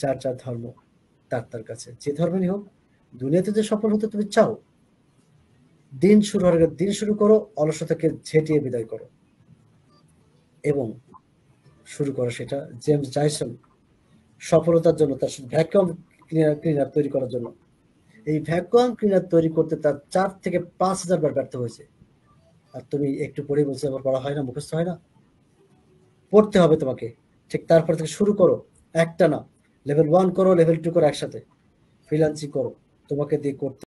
যার যার ধর্ম তার তার কাছে যে ধর্মেরই হোক দুনিয়াতে যে সফল হতে তুমি চাও দিন শুরু হওয়ার দিন শুরু করো অলসতাকে ঝেঁটিয়ে বিদায় করো এবং শুরু করো সেটা জেমস জাইসন সফলতার জন্য তার ভ্যাকুয়াম ক্লিনার তৈরি করার জন্য এই ভ্যাকুয়াম ক্লিনার তৈরি করতে তার চার থেকে পাঁচ হাজার বার ব্যর্থ হয়েছে আর তুমি একটু পড়ে বলছো আবার পড়া হয় না মুখস্থ হয় না পড়তে হবে তোমাকে ঠিক তারপর থেকে শুরু করো একটা না লেভেল ওয়ান করো লেভেল টু করো একসাথে ফ্রিলান্সিং করো তোমাকে দিয়ে করতে